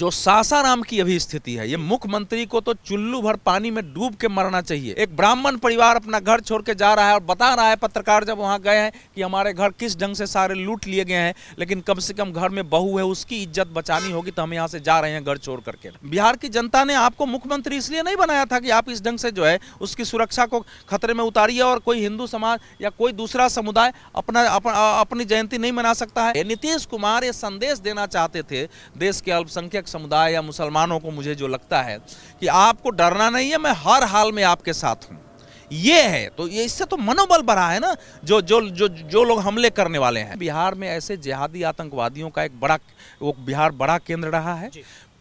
जो सासाराम की अभी स्थिति है ये मुख्यमंत्री को तो चुल्लू भर पानी में डूब के मरना चाहिए एक ब्राह्मण परिवार अपना घर छोड़ के जा रहा है और बता रहा है पत्रकार जब वहाँ गए हैं कि हमारे घर किस ढंग से सारे लूट लिए गए हैं लेकिन कम से कम घर में बहू है उसकी इज्जत बचानी होगी तो हम यहाँ से जा रहे हैं घर छोड़ करके बिहार की जनता ने आपको मुख्यमंत्री इसलिए नहीं बनाया था कि आप इस ढंग से जो है उसकी सुरक्षा को खतरे में उतारिए और कोई हिंदू समाज या कोई दूसरा समुदाय अपना अपनी जयंती नहीं मना सकता है नीतीश कुमार ये संदेश देना चाहते थे देश के अल्पसंख्यक अल्पसंख्यक समुदाय या मुसलमानों को मुझे जो लगता है कि आपको डरना नहीं है मैं हर हाल में आपके साथ हूँ ये है तो ये इससे तो मनोबल बढ़ा है ना जो जो जो जो लोग हमले करने वाले हैं बिहार में ऐसे जिहादी आतंकवादियों का एक बड़ा वो बिहार बड़ा केंद्र रहा है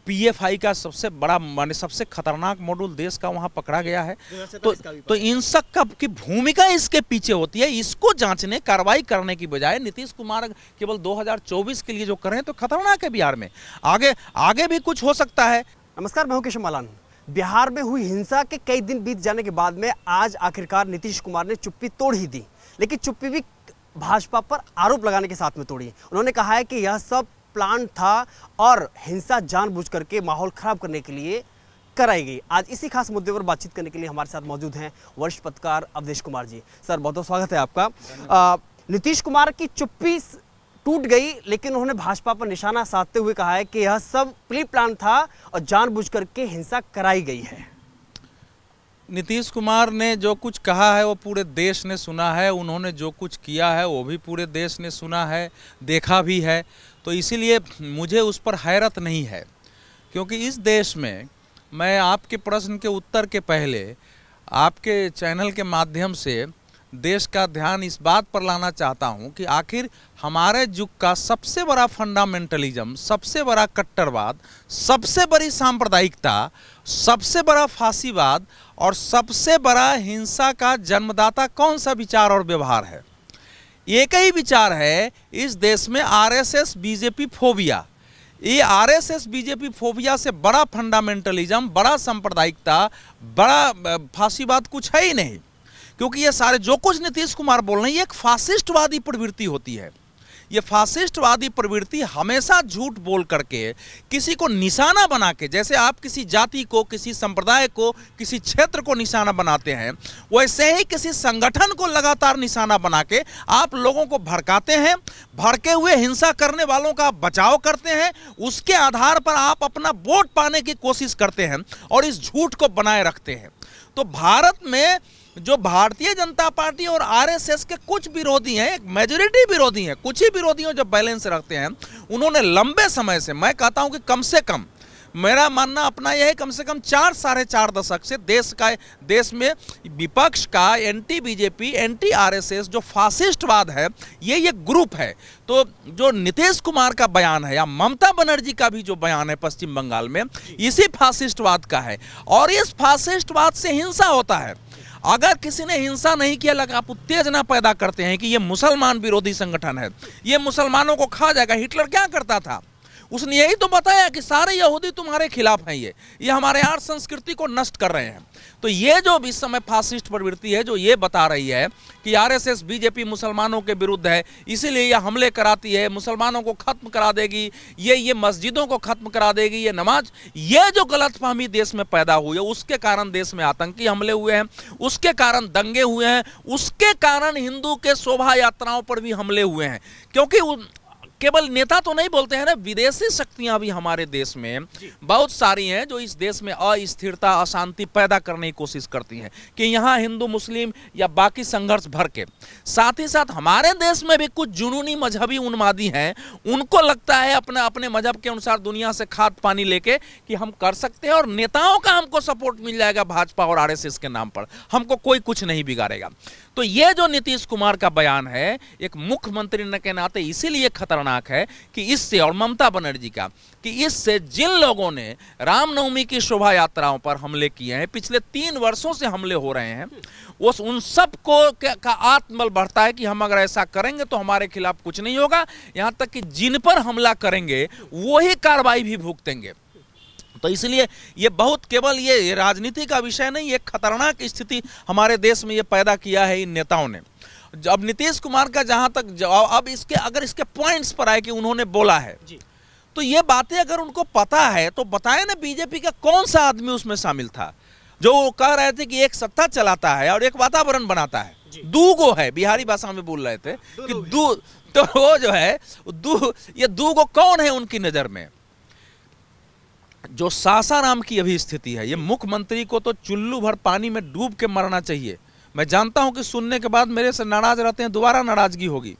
पीएफआई का सबसे बड़ा माने सबसे खतरनाक मॉड्यूल देश का वहाँ पकड़ा गया है तो तो इन सब का की भूमिका इसके पीछे होती है इसको जांचने कार्रवाई करने की बजाय नीतीश कुमार केवल 2024 के लिए जो करें तो खतरनाक है बिहार में आगे आगे भी कुछ हो सकता है नमस्कार मैं किशन मालान बिहार में हुई हिंसा के कई दिन बीत जाने के बाद में आज आखिरकार नीतीश कुमार ने चुप्पी तोड़ ही दी लेकिन चुप्पी भी भाजपा पर आरोप लगाने के साथ में तोड़ी उन्होंने कहा है कि यह सब प्लान था और हिंसा जानबूझ करके माहौल ख़राब करने के लिए कराई गई आज इसी खास मुद्दे पर बातचीत करने के लिए हमारे साथ मौजूद हैं वरिष्ठ पत्रकार अवधेश कुमार जी सर बहुत बहुत स्वागत है आपका नीतीश कुमार की चुप्पी टूट गई लेकिन उन्होंने भाजपा पर निशाना साधते हुए कहा है कि यह सब प्री प्लान था और जानबूझ करके हिंसा कराई गई है नीतीश कुमार ने जो कुछ कहा है वो पूरे देश ने सुना है उन्होंने जो कुछ किया है वो भी पूरे देश ने सुना है देखा भी है तो इसीलिए मुझे उस पर हैरत नहीं है क्योंकि इस देश में मैं आपके प्रश्न के उत्तर के पहले आपके चैनल के माध्यम से देश का ध्यान इस बात पर लाना चाहता हूं कि आखिर हमारे युग का सबसे बड़ा फंडामेंटलिज्म सबसे बड़ा कट्टरवाद सबसे बड़ी सांप्रदायिकता सबसे बड़ा फांसीवाद और सबसे बड़ा हिंसा का जन्मदाता कौन सा विचार और व्यवहार है एक ही विचार है इस देश में आरएसएस बीजेपी फोबिया ये आरएसएस बीजेपी फोबिया से बड़ा फंडामेंटलिज्म बड़ा सांप्रदायिकता बड़ा फांसीवाद कुछ है ही नहीं क्योंकि ये सारे जो कुछ नीतीश कुमार बोल रहे हैं ये एक फासिस्टवादी प्रवृत्ति होती है ये फासिस्टवादी प्रवृत्ति हमेशा झूठ बोल करके किसी को निशाना बना के जैसे आप किसी जाति को किसी संप्रदाय को किसी क्षेत्र को निशाना बनाते हैं वैसे ही किसी संगठन को लगातार निशाना बना के आप लोगों को भड़काते हैं भड़के हुए हिंसा करने वालों का बचाव करते हैं उसके आधार पर आप अपना वोट पाने की कोशिश करते हैं और इस झूठ को बनाए रखते हैं तो भारत में जो भारतीय जनता पार्टी और आरएसएस के कुछ विरोधी हैं एक मेजोरिटी विरोधी हैं कुछ ही विरोधियों जो बैलेंस रखते हैं उन्होंने लंबे समय से मैं कहता हूं कि कम से कम मेरा मानना अपना यह है कम से कम चार साढ़े चार दशक से देश का देश में विपक्ष का एंटी बीजेपी एंटी आरएसएस जो फासिस्टवाद है ये ये ग्रुप है तो जो नीतीश कुमार का बयान है या ममता बनर्जी का भी जो बयान है पश्चिम बंगाल में इसी फासिस्टवाद का है और इस फासिस्टवाद से हिंसा होता है अगर किसी ने हिंसा नहीं किया लगा आप उत्तेजना पैदा करते हैं कि ये मुसलमान विरोधी संगठन है ये मुसलमानों को खा जाएगा हिटलर क्या करता था उसने यही तो बताया कि सारे यहूदी तुम्हारे खिलाफ हैं ये ये हमारे आर्ट संस्कृति को नष्ट कर रहे हैं तो ये जो इस समय फासिस्ट प्रवृत्ति है जो ये बता रही है कि आरएसएस बीजेपी मुसलमानों के विरुद्ध है इसीलिए ये हमले कराती है मुसलमानों को ख़त्म करा देगी ये ये मस्जिदों को ख़त्म करा देगी ये नमाज ये जो गलतफहमी देश में पैदा हुई है उसके कारण देश में आतंकी हमले हुए हैं उसके कारण दंगे हुए हैं उसके कारण हिंदू के शोभा यात्राओं पर भी हमले हुए हैं क्योंकि केवल नेता तो नहीं बोलते हैं ना विदेशी शक्तियां भी हमारे देश में बहुत सारी हैं जो इस देश में अस्थिरता अशांति पैदा करने की कोशिश करती हैं कि यहाँ हिंदू मुस्लिम या बाकी संघर्ष भर के साथ ही साथ हमारे देश में भी कुछ जुनूनी मजहबी उन्मादी हैं उनको लगता है अपने अपने मजहब के अनुसार दुनिया से खाद पानी लेके कि हम कर सकते हैं और नेताओं का हमको सपोर्ट मिल जाएगा भाजपा और आर के नाम पर हमको कोई कुछ नहीं बिगाड़ेगा तो ये जो नीतीश कुमार का बयान है एक मुख्यमंत्री के नाते इसीलिए खतरनाक खतरनाक है कि इससे और ममता बनर्जी का कि इससे जिन लोगों ने रामनवमी की शोभा यात्राओं पर हमले किए हैं पिछले तीन वर्षों से हमले हो रहे हैं उस उन सब को का आत्मबल बढ़ता है कि हम अगर ऐसा करेंगे तो हमारे खिलाफ कुछ नहीं होगा यहाँ तक कि जिन पर हमला करेंगे वो कार्रवाई भी भुगतेंगे तो इसलिए ये बहुत केवल ये राजनीति का विषय नहीं ये खतरनाक स्थिति हमारे देश में ये पैदा किया है इन नेताओं ने अब नीतीश कुमार का जहां तक जवाब अब इसके अगर इसके पॉइंट्स पर आए कि उन्होंने बोला है तो ये बातें अगर उनको पता है तो बताए ना बीजेपी का कौन सा आदमी उसमें शामिल था जो वो कह रहे थे कि एक सत्ता चलाता है और एक वातावरण बनाता है दू गो है बिहारी भाषा में बोल रहे थे कि दू तो वो जो है दू ये दू गो कौन है उनकी नज़र में जो सासाराम की अभी स्थिति है ये मुख्यमंत्री को तो चुल्लू भर पानी में डूब के मरना चाहिए मैं जानता हूं कि सुनने के बाद मेरे से नाराज रहते हैं दोबारा नाराजगी होगी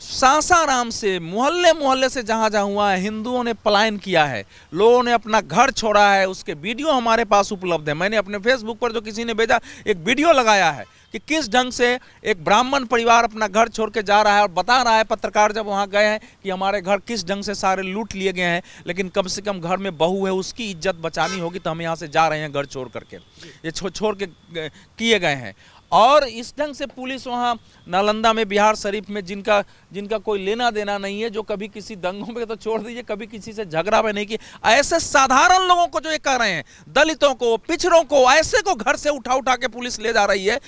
सासाराम से मोहल्ले मोहल्ले से जहाँ जहाँ हुआ है हिंदुओं ने पलायन किया है लोगों ने अपना घर छोड़ा है उसके वीडियो हमारे पास उपलब्ध है मैंने अपने फेसबुक पर जो किसी ने भेजा एक वीडियो लगाया है कि किस ढंग से एक ब्राह्मण परिवार अपना घर छोड़ के जा रहा है और बता रहा है पत्रकार जब वहाँ गए हैं कि हमारे घर किस ढंग से सारे लूट लिए गए हैं लेकिन कम से कम घर में बहू है उसकी इज्जत बचानी होगी तो हम यहाँ से जा रहे हैं घर छोड़ करके ये छो, छोड़ के किए गए हैं और इस ढंग से पुलिस वहाँ नालंदा में बिहार शरीफ में जिनका जिनका कोई लेना देना नहीं है जो कभी किसी दंगों में तो छोड़ दीजिए कभी किसी से झगड़ा में नहीं किया ऐसे साधारण लोगों को जो ये कह रहे हैं दलितों को पिछड़ों को ऐसे को घर से उठा उठा के पुलिस ले जा रही है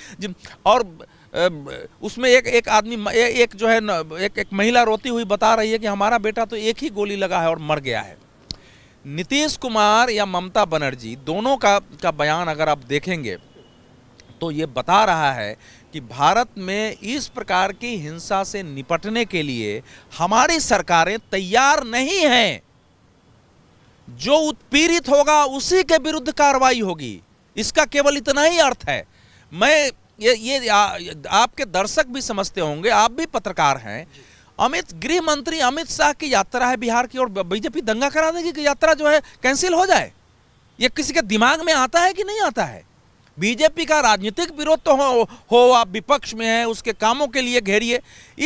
और उसमें एक एक आदमी एक जो है एक एक महिला रोती हुई बता रही है कि हमारा बेटा तो एक ही गोली लगा है और मर गया है नीतीश कुमार या ममता बनर्जी दोनों का का बयान अगर आप देखेंगे तो ये बता रहा है कि भारत में इस प्रकार की हिंसा से निपटने के लिए हमारी सरकारें तैयार नहीं हैं जो उत्पीड़ित होगा उसी के विरुद्ध कार्रवाई होगी इसका केवल इतना ही अर्थ है मैं ये ये आ, आपके दर्शक भी समझते होंगे आप भी पत्रकार हैं अमित गृह मंत्री अमित शाह की यात्रा है बिहार की और बीजेपी दंगा करा देगी कि यात्रा जो है कैंसिल हो जाए ये किसी के दिमाग में आता है कि नहीं आता है बीजेपी का राजनीतिक विरोध तो हो, हो आप विपक्ष में है उसके कामों के लिए घेरिए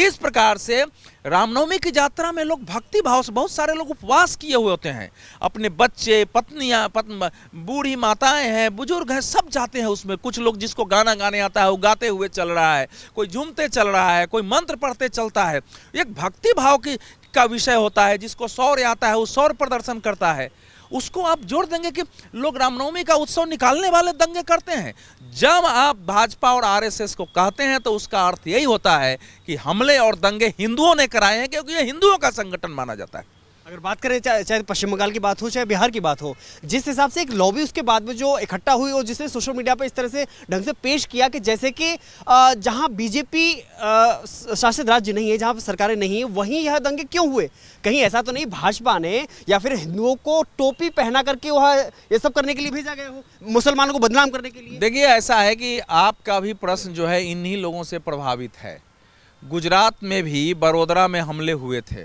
इस प्रकार से रामनवमी की यात्रा में लोग भक्ति भाव से बहुत सारे लोग उपवास किए हुए होते हैं अपने बच्चे पत्नियाँ पत्न बूढ़ी माताएं हैं बुजुर्ग हैं सब जाते हैं उसमें कुछ लोग जिसको गाना गाने आता है वो गाते हुए चल रहा है कोई झूमते चल रहा है कोई मंत्र पढ़ते चलता है एक भक्ति भाव की का विषय होता है जिसको सौर आता है वो सौर प्रदर्शन करता है उसको आप जोड़ देंगे कि लोग रामनवमी का उत्सव निकालने वाले दंगे करते हैं जब आप भाजपा और आरएसएस को कहते हैं तो उसका अर्थ यही होता है कि हमले और दंगे हिंदुओं ने कराए हैं क्योंकि ये हिंदुओं का संगठन माना जाता है अगर बात करें चाहे चाहे तो पश्चिम बंगाल की बात हो चाहे बिहार की बात हो जिस हिसाब से एक लॉबी उसके बाद में जो इकट्ठा हुई और जिसने सोशल मीडिया पर इस तरह से ढंग से पेश किया कि जैसे कि जहां बीजेपी शासित राज्य नहीं है जहां पर सरकारें नहीं है वहीं यह दंगे क्यों हुए कहीं ऐसा तो नहीं भाजपा ने या फिर हिंदुओं को टोपी पहना करके वह ये सब करने के लिए भेजा गया हो मुसलमानों को बदनाम करने के लिए देखिए ऐसा है कि आपका भी प्रश्न जो है इन्हीं लोगों से प्रभावित है गुजरात में भी बड़ोदरा में हमले हुए थे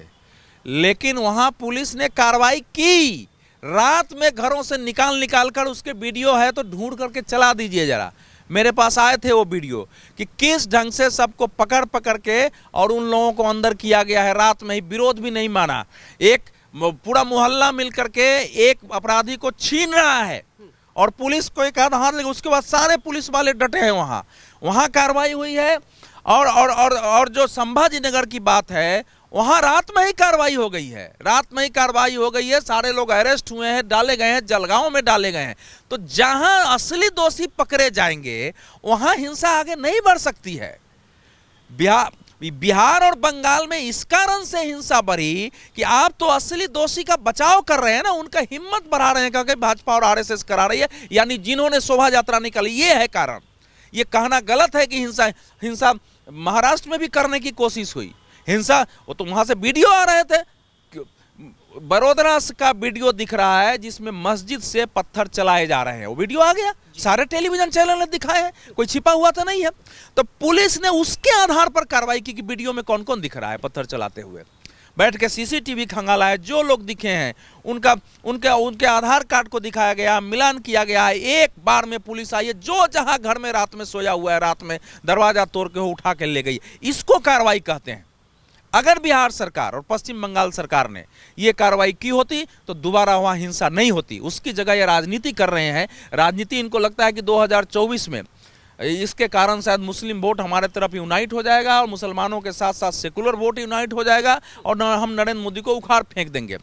लेकिन वहां पुलिस ने कार्रवाई की रात में घरों से निकाल निकाल कर उसके वीडियो है तो ढूंढ करके चला दीजिए ज़रा मेरे पास आए थे वो वीडियो कि किस ढंग से सबको पकड़ पकड़ के और उन लोगों को अंदर किया गया है रात में ही विरोध भी नहीं माना एक पूरा मोहल्ला मिलकर के एक अपराधी को छीन रहा है और पुलिस को एक आध हाथ लगे उसके बाद सारे पुलिस वाले डटे हैं वहाँ वहाँ कार्रवाई हुई है और और और और जो संभाजी नगर की बात है वहां रात में ही कार्रवाई हो गई है रात में ही कार्रवाई हो गई है सारे लोग अरेस्ट हुए हैं डाले गए हैं जलगांव में डाले गए हैं तो जहां असली दोषी पकड़े जाएंगे वहां हिंसा आगे नहीं बढ़ सकती है बिहार और बंगाल में इस कारण से हिंसा बढ़ी कि आप तो असली दोषी का बचाव कर रहे हैं ना उनका हिम्मत बढ़ा रहे हैं क्योंकि भाजपा और आर करा रही है यानी जिन्होंने शोभा यात्रा निकाली ये है कारण ये कहना गलत है कि हिंसा हिंसा महाराष्ट्र में भी करने की कोशिश हुई हिंसा वो तो वहाँ से वीडियो आ रहे थे बड़ोदरा का वीडियो दिख रहा है जिसमें मस्जिद से पत्थर चलाए जा रहे हैं वो वीडियो आ गया सारे टेलीविजन चैनल ने दिखाए हैं कोई छिपा हुआ तो नहीं है तो पुलिस ने उसके आधार पर कार्रवाई की कि वीडियो में कौन कौन दिख रहा है पत्थर चलाते हुए बैठ के सीसीटीवी खंगाला है जो लोग दिखे हैं उनका उनके उनके आधार कार्ड को दिखाया गया मिलान किया गया है एक बार में पुलिस आई है जो जहां घर में रात में सोया हुआ है रात में दरवाजा तोड़ के उठा के ले गई इसको कार्रवाई कहते हैं अगर बिहार सरकार और पश्चिम बंगाल सरकार ने ये कार्रवाई की होती तो दोबारा वहाँ हिंसा नहीं होती उसकी जगह ये राजनीति कर रहे हैं राजनीति इनको लगता है कि 2024 में इसके कारण शायद मुस्लिम वोट हमारे तरफ यूनाइट हो जाएगा और मुसलमानों के साथ साथ सेकुलर वोट यूनाइट हो जाएगा और हम नरेंद्र मोदी को उखाड़ फेंक देंगे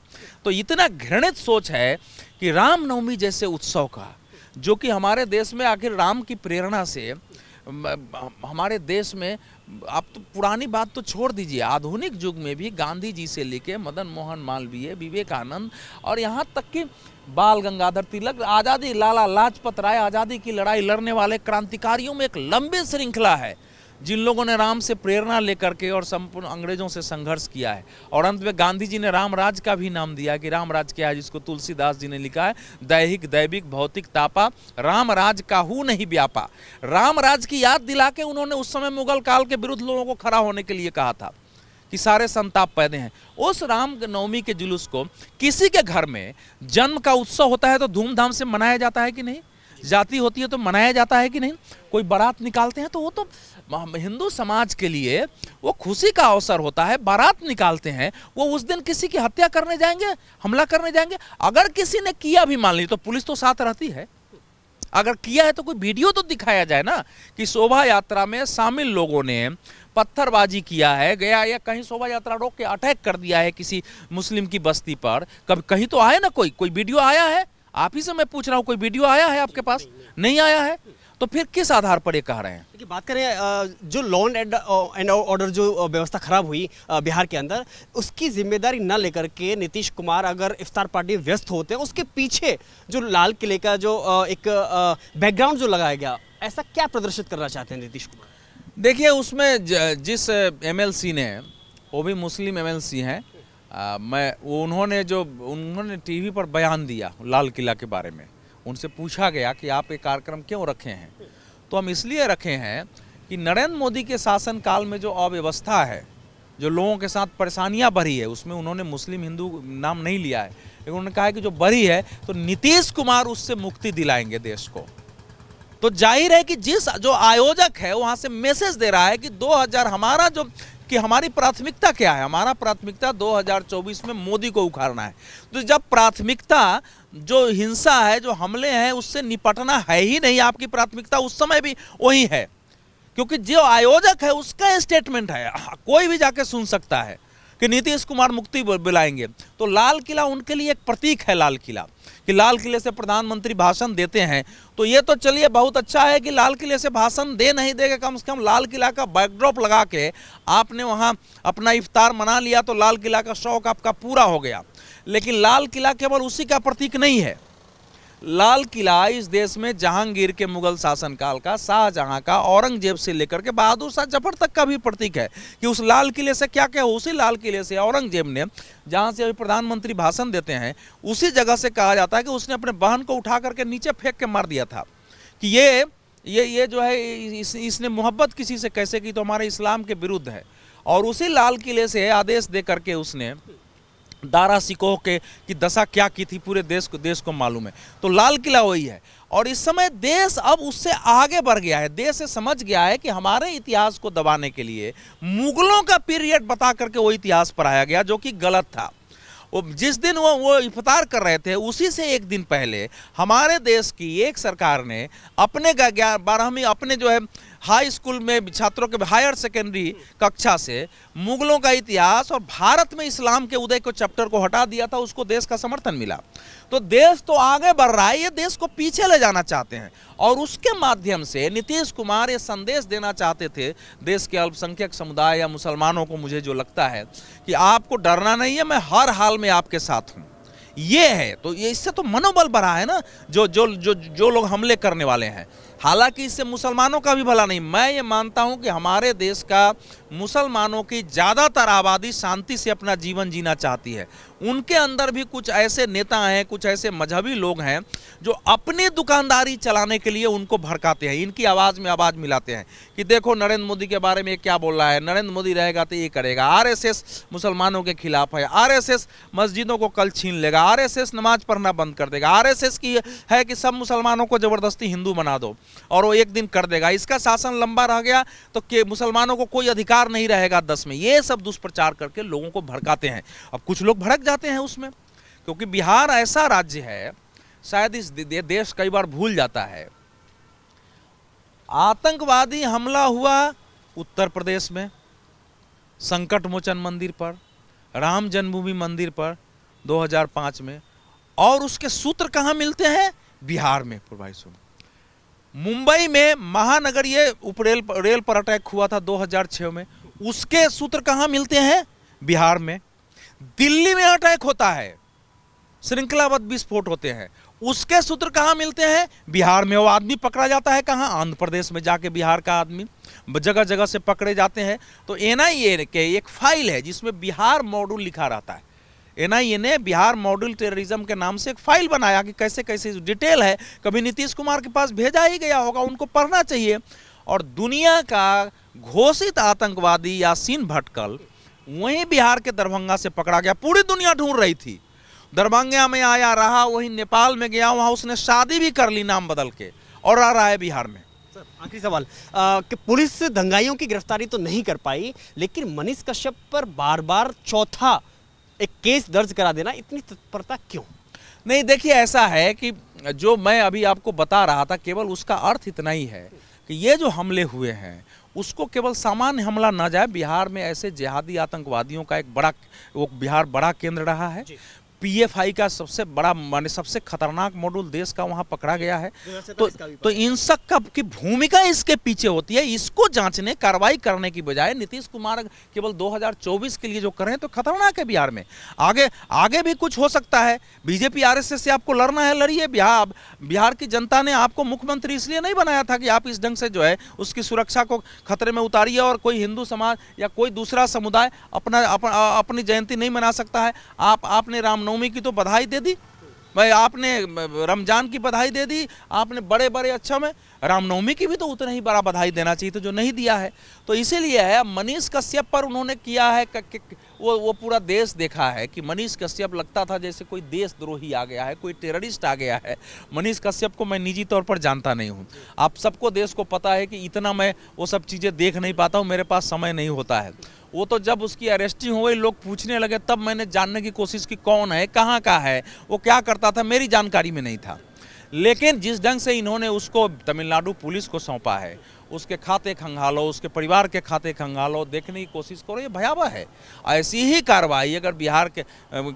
तो इतना घृणित सोच है कि रामनवमी जैसे उत्सव का जो कि हमारे देश में आखिर राम की प्रेरणा से हमारे देश में आप तो पुरानी बात तो छोड़ दीजिए आधुनिक युग में भी गांधी जी से लेके मदन मोहन मालवीय विवेकानंद और यहाँ तक कि बाल गंगाधर तिलक आज़ादी लाला लाजपत राय आज़ादी की लड़ाई लड़ने वाले क्रांतिकारियों में एक लंबी श्रृंखला है जिन लोगों ने राम से प्रेरणा लेकर के और संपूर्ण अंग्रेजों से संघर्ष किया है और अंत में गांधी जी ने राम राज का भी नाम दिया कि राज क्या है जिसको तुलसीदास जी ने लिखा है दैहिक दैविक भौतिक तापा राम राज का हु नहीं व्यापा राम राज की याद दिला के उन्होंने उस समय मुगल काल के विरुद्ध लोगों को खड़ा होने के लिए कहा था कि सारे संताप पैदे हैं उस राम नवमी के जुलूस को किसी के घर में जन्म का उत्सव होता है तो धूमधाम से मनाया जाता है कि नहीं जाति होती है तो मनाया जाता है कि नहीं कोई बारात निकालते हैं तो वो तो हिंदू समाज के लिए वो खुशी का अवसर होता है बारात निकालते हैं वो उस दिन किसी की हत्या करने जाएंगे हमला करने जाएंगे अगर किसी ने किया भी मान ली तो पुलिस तो साथ रहती है अगर किया है तो कोई वीडियो तो दिखाया जाए ना कि शोभा यात्रा में शामिल लोगों ने पत्थरबाजी किया है गया या कहीं शोभा यात्रा रोक के अटैक कर दिया है किसी मुस्लिम की बस्ती पर कभी कहीं तो आए ना कोई कोई वीडियो आया है आप ही से मैं पूछ रहा हूँ कोई वीडियो आया है आपके पास नहीं आया है तो फिर किस आधार पर ये कह रहे हैं देखिए बात करें जो लॉन एंड ऑर्डर जो व्यवस्था खराब हुई बिहार के अंदर उसकी जिम्मेदारी न लेकर के नीतीश कुमार अगर इफ्तार पार्टी व्यस्त होते हैं उसके पीछे जो लाल किले का जो एक बैकग्राउंड जो लगाया गया ऐसा क्या प्रदर्शित करना चाहते हैं नीतीश कुमार देखिए उसमें जिस एम ने वो भी मुस्लिम एम हैं आ, मैं उन्होंने जो उन्होंने टीवी पर बयान दिया लाल किला के बारे में उनसे पूछा गया कि आप ये कार्यक्रम क्यों रखे हैं तो हम इसलिए रखे हैं कि नरेंद्र मोदी के शासनकाल में जो अव्यवस्था है जो लोगों के साथ परेशानियां बढ़ी है उसमें उन्होंने मुस्लिम हिंदू नाम नहीं लिया है लेकिन उन्होंने कहा है कि जो बढ़ी है तो नीतीश कुमार उससे मुक्ति दिलाएंगे देश को तो जाहिर है कि जिस जो आयोजक है वहाँ से मैसेज दे रहा है कि दो हमारा जो कि हमारी प्राथमिकता क्या है हमारा प्राथमिकता 2024 में मोदी को उखाड़ना है तो जब प्राथमिकता जो हिंसा है जो हमले हैं उससे निपटना है ही नहीं आपकी प्राथमिकता उस समय भी वही है क्योंकि जो आयोजक है उसका स्टेटमेंट है हाँ, कोई भी जाके सुन सकता है कि नीतीश कुमार मुक्ति बुलाएंगे तो लाल किला उनके लिए एक प्रतीक है लाल किला कि लाल किले से प्रधानमंत्री भाषण देते हैं तो ये तो चलिए बहुत अच्छा है कि लाल किले से भाषण दे नहीं देगा कम से कम लाल किला का बैकड्रॉप लगा के आपने वहाँ अपना इफ्तार मना लिया तो लाल किला का शौक आपका पूरा हो गया लेकिन लाल किला केवल उसी का प्रतीक नहीं है लाल किला इस देश में जहांगीर के मुगल शासनकाल का शाहजहां का औरंगजेब से लेकर के बहादुर शाह जफर तक का भी प्रतीक है कि उस लाल किले से क्या क्या उसी लाल किले से औरंगजेब ने जहां से अभी प्रधानमंत्री भाषण देते हैं उसी जगह से कहा जाता है कि उसने अपने बहन को उठा करके नीचे फेंक के मार दिया था कि ये ये ये जो है इस, इसने मोहब्बत किसी से कैसे की तो हमारे इस्लाम के विरुद्ध है और उसी लाल किले से आदेश दे करके उसने दारा सिकोह के की दशा क्या की थी पूरे देश को देश को मालूम है तो लाल किला वही है और इस समय देश अब उससे आगे बढ़ गया है देश से समझ गया है कि हमारे इतिहास को दबाने के लिए मुगलों का पीरियड बता करके वो इतिहास पढ़ाया गया जो कि गलत था वो जिस दिन वो वो इफ्तार कर रहे थे उसी से एक दिन पहले हमारे देश की एक सरकार ने अपने बारहवीं अपने जो है हाई स्कूल में छात्रों के हायर सेकेंडरी कक्षा से मुगलों का इतिहास और भारत में इस्लाम के उदय को चैप्टर को हटा दिया था उसको देश का समर्थन मिला तो देश तो आगे बढ़ रहा है ये देश को पीछे ले जाना चाहते हैं और उसके माध्यम से नीतीश कुमार ये संदेश देना चाहते थे देश के अल्पसंख्यक समुदाय या मुसलमानों को मुझे जो लगता है कि आपको डरना नहीं है मैं हर हाल में आपके साथ हूँ ये है तो ये इससे तो मनोबल बढ़ा है ना जो जो जो जो लोग हमले करने वाले हैं हालांकि इससे मुसलमानों का भी भला नहीं मैं ये मानता हूं कि हमारे देश का मुसलमानों की ज़्यादातर आबादी शांति से अपना जीवन जीना चाहती है उनके अंदर भी कुछ ऐसे नेता हैं कुछ ऐसे मजहबी लोग हैं जो अपनी दुकानदारी चलाने के लिए उनको भड़काते हैं इनकी आवाज़ में आवाज़ मिलाते हैं कि देखो नरेंद्र मोदी के बारे में क्या बोल रहा है नरेंद्र मोदी रहेगा तो ये करेगा आरएसएस मुसलमानों के खिलाफ है आरएसएस मस्जिदों को कल छीन लेगा आरएसएस नमाज पढ़ना बंद कर देगा आर की है कि सब मुसलमानों को ज़बरदस्ती हिंदू बना दो और वो एक दिन कर देगा इसका शासन लंबा रह गया तो के मुसलमानों को कोई अधिकार नहीं रहेगा दस में ये सब दुष्प्रचार करके लोगों को भड़काते हैं अब कुछ लोग भड़क जाते हैं उसमें क्योंकि बिहार ऐसा राज्य है शायद इस देश कई बार भूल जाता है आतंकवादी हमला हुआ उत्तर प्रदेश में संकट मोचन मंदिर पर राम जन्मभूमि मंदिर पर 2005 में और उसके सूत्र कहाँ मिलते हैं बिहार में भाई सुन मुंबई में महानगरीय उपरेल रेल पर अटैक हुआ था 2006 में उसके सूत्र कहाँ मिलते हैं बिहार में दिल्ली में अटैक होता है श्रृंखलाबद्ध विस्फोट होते हैं उसके सूत्र कहाँ मिलते हैं बिहार में वो आदमी पकड़ा जाता है कहाँ आंध्र प्रदेश में जाके बिहार का आदमी जगह जगह से पकड़े जाते हैं तो एन के एक फाइल है जिसमें बिहार मॉड्यूल लिखा रहता है एनआईए ने बिहार मॉड्यूल टेररिज्म के नाम से एक फाइल बनाया कि कैसे कैसे डिटेल है कभी नीतीश कुमार के पास भेजा ही गया होगा उनको पढ़ना चाहिए और दुनिया का घोषित आतंकवादी यासीन भटकल वहीं बिहार के दरभंगा से पकड़ा गया पूरी दुनिया ढूंढ रही थी दरभंगा में आया रहा वहीं नेपाल में गया वहाँ उसने शादी भी कर ली नाम बदल के और आ रहा है बिहार में आखिरी सवाल आ, कि पुलिस दंगाइयों की गिरफ्तारी तो नहीं कर पाई लेकिन मनीष कश्यप पर बार बार चौथा एक केस दर्ज करा देना इतनी तत्परता क्यों नहीं देखिए ऐसा है कि जो मैं अभी आपको बता रहा था केवल उसका अर्थ इतना ही है कि ये जो हमले हुए हैं उसको केवल सामान्य हमला ना जाए बिहार में ऐसे जिहादी आतंकवादियों का एक बड़ा वो बिहार बड़ा केंद्र रहा है पीएफआई का सबसे बड़ा माने सबसे खतरनाक मॉड्यूल देश का वहाँ पकड़ा गया है तो तो, तो इन सब का की भूमिका इसके पीछे होती है इसको जांचने कार्रवाई करने की बजाय नीतीश कुमार केवल 2024 के लिए जो करें तो खतरनाक है बिहार में आगे आगे भी कुछ हो सकता है बीजेपी आरएसएस से आपको लड़ना है लड़िए बिहार बिहार की जनता ने आपको मुख्यमंत्री इसलिए नहीं बनाया था कि आप इस ढंग से जो है उसकी सुरक्षा को खतरे में उतारिए और कोई हिंदू समाज या कोई दूसरा समुदाय अपना अपनी जयंती नहीं मना सकता है आप आपने राम रामनवमी की तो बधाई दे दी भाई आपने रमज़ान की बधाई दे दी आपने बड़े बड़े अच्छा में रामनवमी की भी तो उतना ही बड़ा बधाई देना चाहिए तो जो नहीं दिया है तो इसीलिए है मनीष कश्यप पर उन्होंने किया है क, क, वो वो पूरा देश देखा है कि मनीष कश्यप लगता था जैसे कोई देशद्रोही आ गया है कोई टेररिस्ट आ गया है मनीष कश्यप को मैं निजी तौर पर जानता नहीं हूँ आप सबको देश को पता है कि इतना मैं वो सब चीज़ें देख नहीं पाता हूँ मेरे पास समय नहीं होता है वो तो जब उसकी अरेस्टिंग हुई लोग पूछने लगे तब मैंने जानने की कोशिश की कौन है कहाँ का है वो क्या करता था मेरी जानकारी में नहीं था लेकिन जिस ढंग से इन्होंने उसको तमिलनाडु पुलिस को सौंपा है उसके खाते खंगालो उसके परिवार के खाते खंगालो देखने की कोशिश करो ये भयावह है ऐसी ही कार्रवाई अगर बिहार के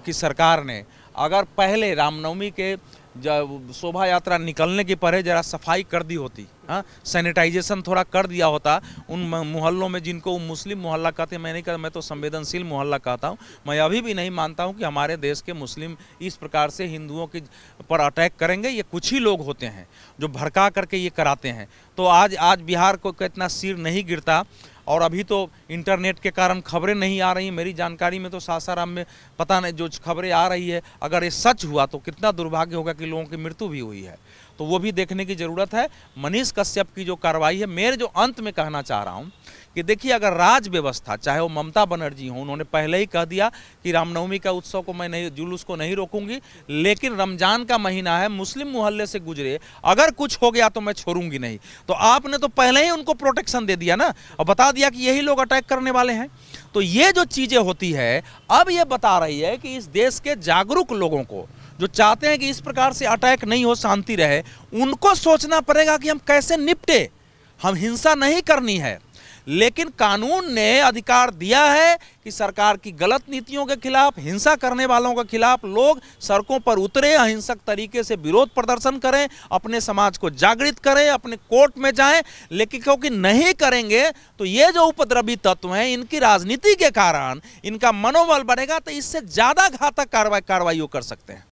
की सरकार ने अगर पहले रामनवमी के जब शोभा यात्रा निकलने की परे जरा सफाई कर दी होती हाँ सैनिटाइजेशन थोड़ा कर दिया होता उन मोहल्लों में जिनको मुस्लिम मोहल्ला कहते हैं मैं नहीं कहता मैं तो संवेदनशील मोहल्ला कहता हूँ मैं अभी भी नहीं मानता हूँ कि हमारे देश के मुस्लिम इस प्रकार से हिंदुओं के पर अटैक करेंगे ये कुछ ही लोग होते हैं जो भड़का करके ये कराते हैं तो आज आज बिहार को इतना सिर नहीं गिरता और अभी तो इंटरनेट के कारण खबरें नहीं आ रही मेरी जानकारी में तो सासाराम में पता नहीं जो खबरें आ रही है अगर ये सच हुआ तो कितना दुर्भाग्य होगा कि लोगों की मृत्यु भी हुई है तो वो भी देखने की ज़रूरत है मनीष कश्यप की जो कार्रवाई है मेरे जो अंत में कहना चाह रहा हूँ कि देखिए अगर राज व्यवस्था चाहे वो ममता बनर्जी हो उन्होंने पहले ही कह दिया कि रामनवमी का उत्सव को मैं नहीं जुलूस को नहीं रोकूंगी लेकिन रमजान का महीना है मुस्लिम मोहल्ले से गुजरे अगर कुछ हो गया तो मैं छोड़ूंगी नहीं तो आपने तो पहले ही उनको प्रोटेक्शन दे दिया ना और बता दिया कि यही लोग अटैक करने वाले हैं तो ये जो चीज़ें होती है अब ये बता रही है कि इस देश के जागरूक लोगों को जो चाहते हैं कि इस प्रकार से अटैक नहीं हो शांति रहे उनको सोचना पड़ेगा कि हम कैसे निपटे हम हिंसा नहीं करनी है लेकिन कानून ने अधिकार दिया है कि सरकार की गलत नीतियों के खिलाफ हिंसा करने वालों के खिलाफ लोग सड़कों पर उतरे अहिंसक तरीके से विरोध प्रदर्शन करें अपने समाज को जागृत करें अपने कोर्ट में जाएं लेकिन क्योंकि नहीं करेंगे तो ये जो उपद्रवी तत्व हैं इनकी राजनीति के कारण इनका मनोबल बढ़ेगा तो इससे ज़्यादा घातक कार्रवाई कार्रवाई कर सकते हैं